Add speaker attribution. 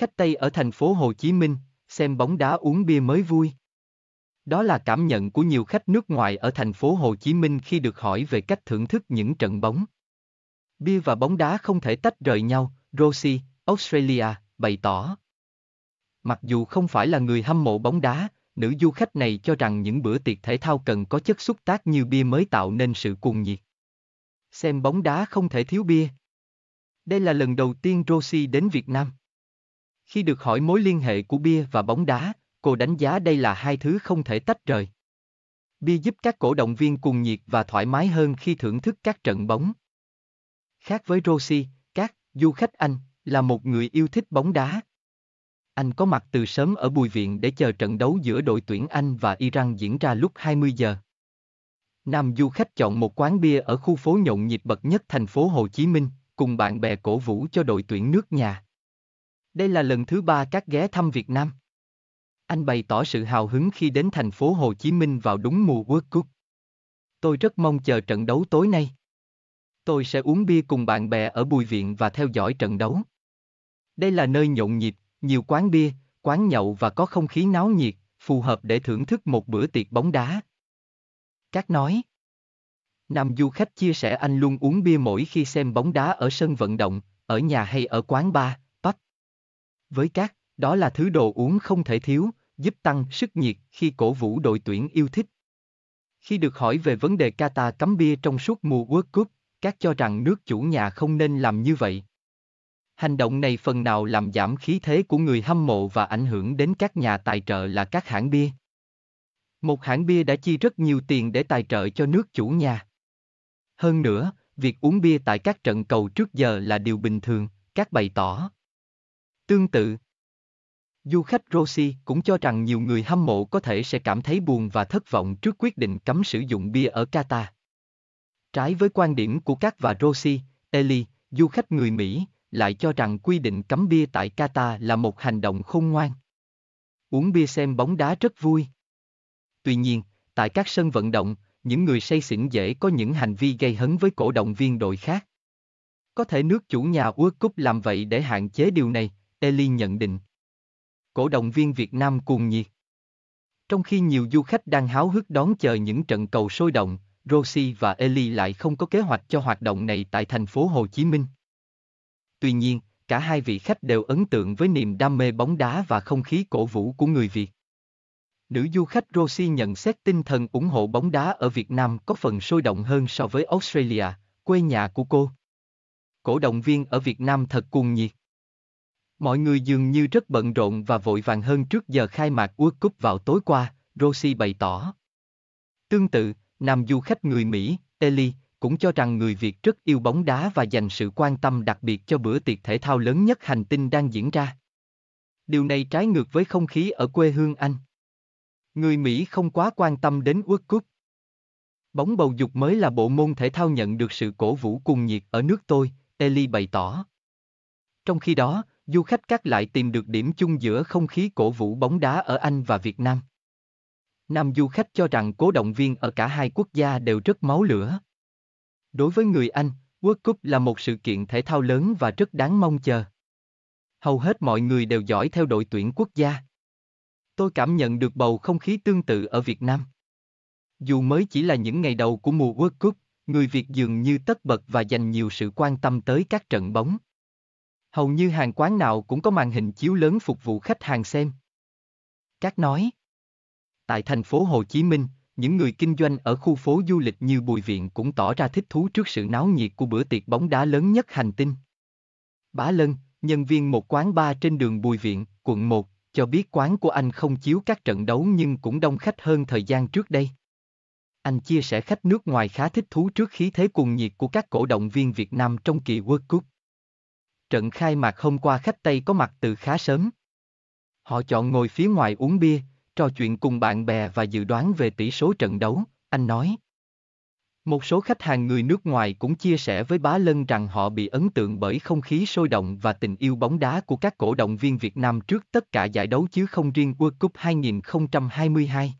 Speaker 1: Khách Tây ở thành phố Hồ Chí Minh, xem bóng đá uống bia mới vui. Đó là cảm nhận của nhiều khách nước ngoài ở thành phố Hồ Chí Minh khi được hỏi về cách thưởng thức những trận bóng. Bia và bóng đá không thể tách rời nhau, Rosie, Australia, bày tỏ. Mặc dù không phải là người hâm mộ bóng đá, nữ du khách này cho rằng những bữa tiệc thể thao cần có chất xúc tác như bia mới tạo nên sự cuồng nhiệt. Xem bóng đá không thể thiếu bia. Đây là lần đầu tiên Rosie đến Việt Nam. Khi được hỏi mối liên hệ của bia và bóng đá, cô đánh giá đây là hai thứ không thể tách rời. Bia giúp các cổ động viên cuồng nhiệt và thoải mái hơn khi thưởng thức các trận bóng. Khác với Rosie, các du khách Anh là một người yêu thích bóng đá. Anh có mặt từ sớm ở Bùi Viện để chờ trận đấu giữa đội tuyển Anh và Iran diễn ra lúc 20 giờ. Nam du khách chọn một quán bia ở khu phố nhộn nhịp bậc nhất thành phố Hồ Chí Minh, cùng bạn bè cổ vũ cho đội tuyển nước nhà. Đây là lần thứ ba các ghé thăm Việt Nam. Anh bày tỏ sự hào hứng khi đến thành phố Hồ Chí Minh vào đúng mùa World Cup. Tôi rất mong chờ trận đấu tối nay. Tôi sẽ uống bia cùng bạn bè ở bùi viện và theo dõi trận đấu. Đây là nơi nhộn nhịp, nhiều quán bia, quán nhậu và có không khí náo nhiệt, phù hợp để thưởng thức một bữa tiệc bóng đá. Các nói. Nam du khách chia sẻ anh luôn uống bia mỗi khi xem bóng đá ở sân vận động, ở nhà hay ở quán bar, với các, đó là thứ đồ uống không thể thiếu, giúp tăng sức nhiệt khi cổ vũ đội tuyển yêu thích. Khi được hỏi về vấn đề Qatar cấm bia trong suốt mùa World Cup, các cho rằng nước chủ nhà không nên làm như vậy. Hành động này phần nào làm giảm khí thế của người hâm mộ và ảnh hưởng đến các nhà tài trợ là các hãng bia. Một hãng bia đã chi rất nhiều tiền để tài trợ cho nước chủ nhà. Hơn nữa, việc uống bia tại các trận cầu trước giờ là điều bình thường, các bày tỏ. Tương tự, du khách Rossi cũng cho rằng nhiều người hâm mộ có thể sẽ cảm thấy buồn và thất vọng trước quyết định cấm sử dụng bia ở Qatar. Trái với quan điểm của các và Rossi, Eli, du khách người Mỹ, lại cho rằng quy định cấm bia tại Qatar là một hành động khôn ngoan. Uống bia xem bóng đá rất vui. Tuy nhiên, tại các sân vận động, những người say xỉn dễ có những hành vi gây hấn với cổ động viên đội khác. Có thể nước chủ nhà World Cup làm vậy để hạn chế điều này, Eli nhận định. Cổ động viên Việt Nam cuồng nhiệt. Trong khi nhiều du khách đang háo hức đón chờ những trận cầu sôi động, Rossi và Eli lại không có kế hoạch cho hoạt động này tại thành phố Hồ Chí Minh. Tuy nhiên, cả hai vị khách đều ấn tượng với niềm đam mê bóng đá và không khí cổ vũ của người Việt. Nữ du khách Rosie nhận xét tinh thần ủng hộ bóng đá ở Việt Nam có phần sôi động hơn so với Australia, quê nhà của cô. Cổ động viên ở Việt Nam thật cuồng nhiệt. Mọi người dường như rất bận rộn và vội vàng hơn trước giờ khai mạc World Cup vào tối qua, Rossi bày tỏ. Tương tự, nam du khách người Mỹ, Eli, cũng cho rằng người Việt rất yêu bóng đá và dành sự quan tâm đặc biệt cho bữa tiệc thể thao lớn nhất hành tinh đang diễn ra. Điều này trái ngược với không khí ở quê hương Anh. Người Mỹ không quá quan tâm đến World Cup. Bóng bầu dục mới là bộ môn thể thao nhận được sự cổ vũ cuồng nhiệt ở nước tôi, Eli bày tỏ. Trong khi đó, du khách các lại tìm được điểm chung giữa không khí cổ vũ bóng đá ở Anh và Việt Nam. Nam du khách cho rằng cố động viên ở cả hai quốc gia đều rất máu lửa. Đối với người Anh, World Cup là một sự kiện thể thao lớn và rất đáng mong chờ. Hầu hết mọi người đều giỏi theo đội tuyển quốc gia. Tôi cảm nhận được bầu không khí tương tự ở Việt Nam. Dù mới chỉ là những ngày đầu của mùa World Cup, người Việt dường như tất bật và dành nhiều sự quan tâm tới các trận bóng hầu như hàng quán nào cũng có màn hình chiếu lớn phục vụ khách hàng xem. Các nói, tại thành phố Hồ Chí Minh, những người kinh doanh ở khu phố du lịch như Bùi Viện cũng tỏ ra thích thú trước sự náo nhiệt của bữa tiệc bóng đá lớn nhất hành tinh. Bá Lân, nhân viên một quán bar trên đường Bùi Viện, quận 1, cho biết quán của anh không chiếu các trận đấu nhưng cũng đông khách hơn thời gian trước đây. Anh chia sẻ khách nước ngoài khá thích thú trước khí thế cuồng nhiệt của các cổ động viên Việt Nam trong kỳ World Cup trận khai mạc hôm qua khách Tây có mặt từ khá sớm. Họ chọn ngồi phía ngoài uống bia, trò chuyện cùng bạn bè và dự đoán về tỷ số trận đấu, anh nói. Một số khách hàng người nước ngoài cũng chia sẻ với Bá Lân rằng họ bị ấn tượng bởi không khí sôi động và tình yêu bóng đá của các cổ động viên Việt Nam trước tất cả giải đấu chứ không riêng World Cup 2022.